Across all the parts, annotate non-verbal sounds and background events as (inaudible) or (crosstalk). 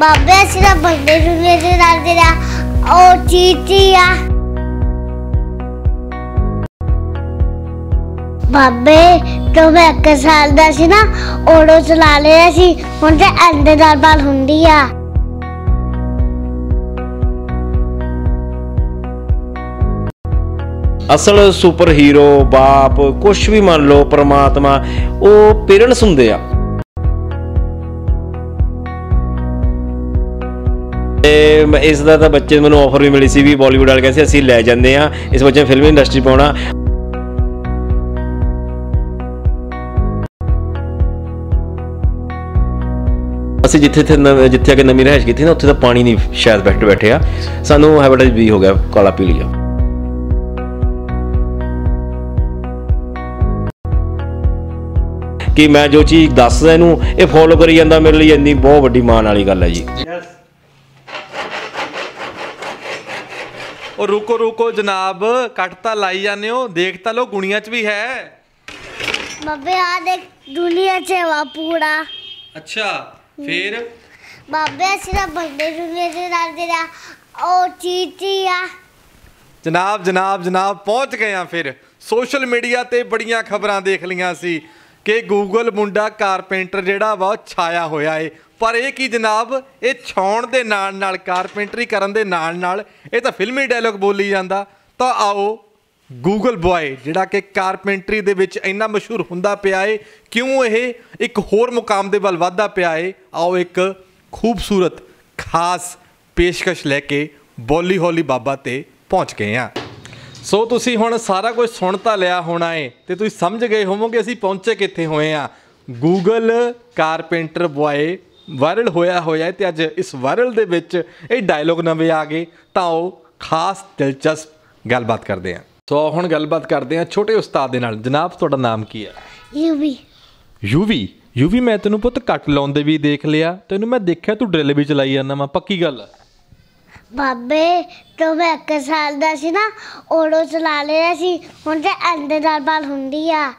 ਬਾਬੇ ਅਸੀਂ ਬੰਦੇ ਰੁਲੇ ਦੇ ਨਾਲ ਦੇ ਉਹ ਚੀਚੀਆ ਬਾਬੇ ਤੋਂ ਮੈਂ ਇੱਕ ਸਾਲ ਦਾ ਸੀ ਨਾ ਓੜੋ ਚਲਾ ਲਿਆ ਸੀ ਹੁਣ ਤੇ ਅੰਦਰ ਨਾਲ ਬਾਲ ਹੁੰਦੀ ਆ ਅਸਲ ਸੁਪਰ ਹੀਰੋ ਬਾਪ ਕੁਝ ਵੀ ਮੰਨ ਲਓ ਪ੍ਰਮਾਤਮਾ ਉਹ ਪੇਰੈਂਟਸ ਹੁੰਦੇ ਆ ਤੇ ਇਸ ਦਾ ਤਾਂ ਬੱਚੇ ਮੈਨੂੰ ਆਫਰ ਵੀ ਮਿਲੀ ਸੀ ਵੀ ਬਾਲੀਵੁੱਡ ਵਾਲੇ ਕਹਿੰਦੇ ਅਸੀਂ ਲੈ ਜਾਂਦੇ ਆ ਇਸ ਬੱਚੇ ਫਿਲਮ ਇੰਡਸਟਰੀ ਪਾਉਣਾ ਅਸੀਂ ਜਿੱਥੇ ਤੇ ਜਿੱਥੇ ਅਗੇ ਨਵੀਂ ਰਹਿਸ਼ ਕੀਤੀ ਨਾ ਉੱਥੇ ਤਾਂ ਪਾਣੀ ਨਹੀਂ ਸ਼ਾਇਦ ਬੈਠ ਬੈਠੇ ਆ ਸਾਨੂੰ ਹੈਬਿਟਸ ਵੀ ਹੋ ਗਿਆ ਕਾਲਾ ਪੀ ਲਿਆ ਕਿ ਮੈਂ ਜੋ ਚੀਜ਼ ਦੱਸਦਾ ਇਹਨੂੰ ਇਹ ਫੋਲੋ ਕਰੀ ਜਾਂਦਾ ਮੇਰੇ ਲਈ ਇੰਨੀ ਬਹੁਤ ਵੱਡੀ ਮਾਣ ਵਾਲੀ ਗੱਲ ਹੈ ਜੀ ਉਹ ਰੁਕੋ ਰੁਕੋ ਜਨਾਬ ਕੱਟ ਤਾਂ ਲਾਈ ਜਾਂਦੇ ਹੋ ਦੇਖ ਤਾਂ ਲੋ ਗੁਣੀਆਂ 'ਚ ਵੀ ਹੈ ਬਾਬੇ ਆ ਦੇਖ ਦੁਨੀਆ 'ਚ ਵਾ ਪੂਰਾ ਅੱਛਾ ਫੇਰ ਬਾਬੇ ਅਸੀਂ ਤਾਂ ਬੰਦੇ ਦੁਨੀਆ ਨਾਲ ਦੇ ਆ ਉਹ ਚੀਚੀ ਆ ਜਨਾਬ ਜਨਾਬ ਜਨਾਬ ਪਹੁੰਚ ਗਏ ਆ ਫਿਰ ਸੋਸ਼ਲ ਮੀਡੀਆ ਤੇ ਬੜੀਆਂ ਖਬਰਾਂ ਦੇਖ ਲਈਆਂ ਸੀ ਕਿ ਗੂਗਲ ਮੁੰਡਾ ਕਾਰਪੈਂਟਰ ਜਿਹੜਾ ਵਾ ਛਾਇਆ ਹੋਇਆ ਏ ਪਰ ਇਹ ਕੀ ਜਨਾਬ ਇਹ ਛਾਉਣ ਦੇ ਨਾਲ ਨਾਲ ਕਾਰਪੈਂਟਰੀ ਕਰਨ ਦੇ ਨਾਲ ਨਾਲ ਇਹ ਤਾਂ ਫਿਲਮੀ ਡਾਇਲੌਗ ਬੋਲੀ ਜਾਂਦਾ ਤਾਂ ਆਓ ਗੂਗਲ ਬੁਆਏ ਜਿਹੜਾ ਕਿ ਕਾਰਪੈਂਟਰੀ ਦੇ ਵਿੱਚ ਇੰਨਾ ਮਸ਼ਹੂਰ ਹੁੰਦਾ ਪਿਆ ਏ ਕਿਉਂ ਇਹ ਇੱਕ ਹੋਰ ਮੁਕਾਮ ਦੇ ਵੱਲ ਵਧਦਾ ਪਿਆ ਏ ਆਓ ਇੱਕ ਖੂਬਸੂਰਤ ਖਾਸ ਪੇਸ਼ਕਸ਼ ਲੈ ਕੇ ਬੋਲੀ ਹੌਲੀ ਬਾਬਾ ਤੇ ਪਹੁੰਚ ਗਏ ਆ ਸੋ ਤੁਸੀਂ ਹੁਣ ਸਾਰਾ ਕੁਝ ਸੁਣ ਤਾਂ ਲਿਆ ਹੋਣਾ ਏ ਤੇ ਤੁਸੀਂ ਸਮਝ ਗਏ ਹੋਵੋਗੇ ਅਸੀਂ ਪਹੁੰਚੇ ਕਿੱਥੇ ਹੋਏ ਆ ਗੂਗਲ ਕਾਰਪੈਂਟਰ ਬੁਆਏ ਵਾਇਰਲ ਹੋਇਆ ਹੋਇਆ ਤੇ ਅੱਜ ਇਸ ਵਾਇਰਲ ਦੇ ਵਿੱਚ ਇਹ ਡਾਇਲੋਗ ਨਵੇਂ ਆ ਗਏ ਤਾਂ ਉਹ ਖਾਸ ਦਿਲਚਸਪ ਗੱਲਬਾਤ ਕਰਦੇ ਆ ਸੋ ਹੁਣ ਗੱਲਬਾਤ ਕਰਦੇ ਆ ਛੋਟੇ ਉਸਤਾਦ ਦੇ ਨਾਲ ਜਨਾਬ ਤੁਹਾਡਾ ਨਾਮ ਕੀ ਆ ਯੂਵੀ ਯੂਵੀ ਯੂਵੀ ਮੈਂ ਤੈਨੂੰ ਪੁੱਤ ਕੱਟ ਲਾਉਂਦੇ ਵੀ ਦੇਖ ਲਿਆ ਤੈਨੂੰ ਮੈਂ ਦੇਖਿਆ ਤੂੰ ਡ੍ਰਿਲ ਵੀ ਚਲਾਈ ਜਾਂਦਾ ਮੈਂ ਪੱਕੀ ਗੱਲ ਬਾਬੇ ਤੋਂ ਮੈਂ ਇੱਕ ਸਾਲ ਦਾ ਸੀ ਨਾ ਓੜੋ ਚਲਾ ਲਿਆ ਸੀ ਹੁਣ ਤੇ ਐਂਡ ਨਾਲ ਬਾਲ ਹੁੰਦੀ ਆ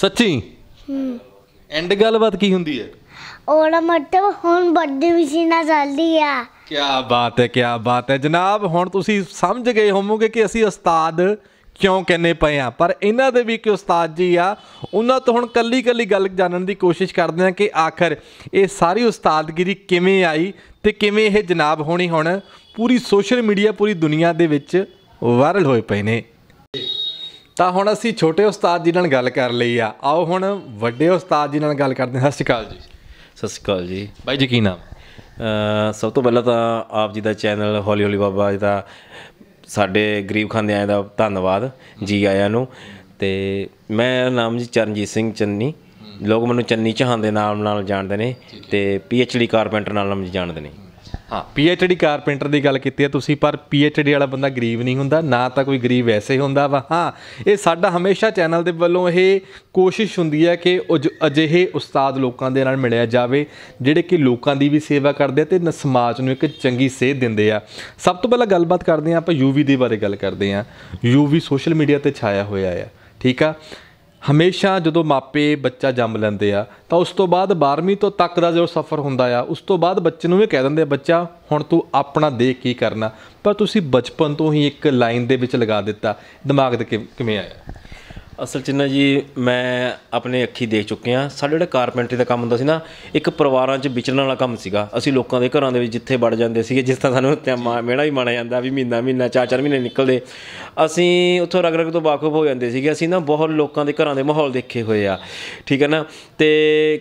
ਸੱਚੀ ਹੂੰ ਐਂਡ ਗੱਲਬਾਤ ਕੀ ਹੁੰਦੀ ਹੈ ਓੜਾ ਮਤਲਬ ਹੁਣ ਵੱਡੀ ਮਸ਼ੀਨਾਂ ਚੱਲਦੀ ਆ ਕੀ ਬਾਤ ਹੈ ਕੀ ਬਾਤ ਹੈ ਜਨਾਬ ਹੁਣ ਤੁਸੀਂ ਸਮਝ ਗਏ ਹੋਵੋਗੇ ਕਿ ਅਸੀਂ ਉਸਤਾਦ ਕਿਉਂ ਕਹਿੰਨੇ ਪਏ ਆ ਪਰ ਇਹਨਾਂ ਦੇ ਵੀ ਇੱਕ ਉਸਤਾਦ ਜੀ ਆ ਉਹਨਾਂ ਤੋਂ ਹੁਣ ਕੱਲੀ ਕੱਲੀ ਗੱਲ ਜਾਣਨ ਦੀ ਕੋਸ਼ਿਸ਼ ਕਰਦੇ ਆ ਕਿ ਆਖਰ ਇਹ ਸਾਰੀ ਉਸਤਾਦਗਿਰੀ ਕਿਵੇਂ ਆਈ ਤੇ ਕਿਵੇਂ ਇਹ ਜਨਾਬ ਹੋਣੀ ਹੁਣ ਪੂਰੀ ਸੋਸ਼ਲ ਮੀਡੀਆ ਪੂਰੀ ਦੁਨੀਆ ਦੇ ਵਿੱਚ ਵਾਇਰਲ ਹੋਏ ਪਏ ਨੇ ਤਾਂ ਹੁਣ ਅਸੀਂ ਛੋਟੇ ਉਸਤਾਦ ਜੀ ਨਾਲ ਗੱਲ ਕਰ ਲਈ ਆ ਆਓ ਹੁਣ ਵੱਡੇ ਉਸਤਾਦ ਜੀ ਨਾਲ ਗੱਲ ਕਰਦੇ ਹਾਂ ਸਤਿ ਸ਼੍ਰੀ ਅਕਾਲ ਜੀ ਸਤਿ ਸ਼੍ਰੀ ਅਕਾਲ ਜੀ ਬਾਈ ਜੀ ਕੀ ਨਾਮ ਸਭ ਤੋਂ ਪਹਿਲਾਂ ਤਾਂ ਆਪ ਜੀ ਦਾ ਚੈਨਲ ਹੌਲੀ ਹੌਲੀ ਬਾਬਾ ਜੀ ਦਾ ਸਾਡੇ ਗਰੀਬ ਖਾਨਦਾਨ ਦਾ ਧੰਨਵਾਦ ਜੀ ਆਇਆਂ ਨੂੰ ਤੇ ਮੈਂ ਨਾਮ ਜੀ ਚਰਨਜੀਤ ਸਿੰਘ ਚੰਨੀ ਲੋਕ ਮੈਨੂੰ ਚੰਨੀ ਚਾਹਾਂ ਦੇ ਨਾਮ ਨਾਲ ਜਾਣਦੇ ਨੇ ਤੇ ਪੀਐਚਡੀ ਕਾਰਪੈਂਟਰ ਨਾਲ ਨਾਮ ਜਾਣਦੇ ਨੇ ਹਾਂ ਪੀਐਚਡੀ ਕਾਰਪੈਂਟਰ ਦੀ ਗੱਲ ਕੀਤੀ ਹੈ ਤੁਸੀਂ ਪਰ ਪੀਐਚਡੀ ਵਾਲਾ ਬੰਦਾ ਗਰੀਬ ਨਹੀਂ ਹੁੰਦਾ ਨਾ ਤਾਂ ਕੋਈ ਗਰੀਬ ਐਸੇ ਹੁੰਦਾ ਵਾ ਹਾਂ ਇਹ ਸਾਡਾ ਹਮੇਸ਼ਾ ਚੈਨਲ ਦੇ ਵੱਲੋਂ ਇਹ ਕੋਸ਼ਿਸ਼ ਹੁੰਦੀ ਹੈ ਕਿ ਅਜਿਹੇ ਉਸਤਾਦ ਲੋਕਾਂ ਦੇ ਨਾਲ ਮਿਲਿਆ ਜਾਵੇ ਜਿਹੜੇ ਕਿ ਲੋਕਾਂ ਦੀ ਵੀ ਸੇਵਾ ਕਰਦੇ ਆ ਤੇ ਸਮਾਜ ਨੂੰ ਇੱਕ ਚੰਗੀ ਸੇਧ ਦਿੰਦੇ ਆ ਸਭ ਤੋਂ ਪਹਿਲਾਂ ਗੱਲਬਾਤ ਕਰਦੇ ਆ ਆਪਾਂ ਯੂਵੀ ਦੇ ਬਾਰੇ ਗੱਲ ਕਰਦੇ ਆ ਯੂਵੀ ਸੋਸ਼ਲ ਮੀਡੀਆ ਤੇ ਛਾਇਆ ਹੋਇਆ ਆ ਠੀਕ ਆ ਹਮੇਸ਼ਾ ਜਦੋਂ ਮਾਪੇ ਬੱਚਾ ਜੰਮ ਲੈਂਦੇ ਆ ਤਾਂ ਉਸ ਤੋਂ ਬਾਅਦ 12ਵੀਂ ਤੋਂ ਤੱਕ ਦਾ ਜੋ ਸਫ਼ਰ ਹੁੰਦਾ ਆ ਉਸ ਤੋਂ ਬਾਅਦ ਬੱਚੇ ਨੂੰ ਵੀ ਕਹਿ ਦਿੰਦੇ ਆ ਬੱਚਾ ਹੁਣ ਤੂੰ ਆਪਣਾ ਦੇਖ ਕੀ ਕਰਨਾ ਪਰ ਤੁਸੀਂ ਬਚਪਨ ਤੋਂ ਹੀ ਇੱਕ ਲਾਈਨ ਦੇ ਵਿੱਚ ਲਗਾ ਦਿੱਤਾ ਦਿਮਾਗ ਦੇ ਕਿਵੇਂ ਆਇਆ ਅਸਲ 'ਚ ਨਾ ਜੀ ਮੈਂ ਆਪਣੇ ਅੱਖੀ ਦੇਖ ਚੁੱਕੇ ਆ ਸਾਡੇ ਜਿਹੜਾ ਕਾਰਪੈਂਟਰੀ ਦਾ ਕੰਮ ਹੁੰਦਾ ਸੀ ਨਾ ਇੱਕ ਪਰਿਵਾਰਾਂ 'ਚ ਵਿਚਰਨ ਵਾਲਾ ਕੰਮ ਸੀਗਾ ਅਸੀਂ ਲੋਕਾਂ ਦੇ ਘਰਾਂ ਦੇ ਵਿੱਚ ਜਿੱਥੇ ਵੜ ਜਾਂਦੇ ਸੀਗੇ ਜਿਸ ਤਰ੍ਹਾਂ ਸਾਨੂੰ ਤੇ ਮੇੜਾ ਵੀ ਮਾਣਿਆ ਜਾਂਦਾ ਵੀ ਮਹੀਨਾ ਮਹੀਨਾ ਚਾਰ ਚਾਰ ਮਹੀਨੇ ਨਿਕਲਦੇ ਅਸੀਂ ਉੱਥੋਂ ਰਗ ਰਗ ਤੋਂ ਵਾਕਿਫ ਹੋ ਜਾਂਦੇ ਸੀਗੇ ਅਸੀਂ ਨਾ ਬਹੁਤ ਲੋਕਾਂ ਦੇ ਘਰਾਂ ਦੇ ਮਾਹੌਲ ਦੇਖੇ ਹੋਏ ਆ ਠੀਕ ਹੈ ਨਾ ਤੇ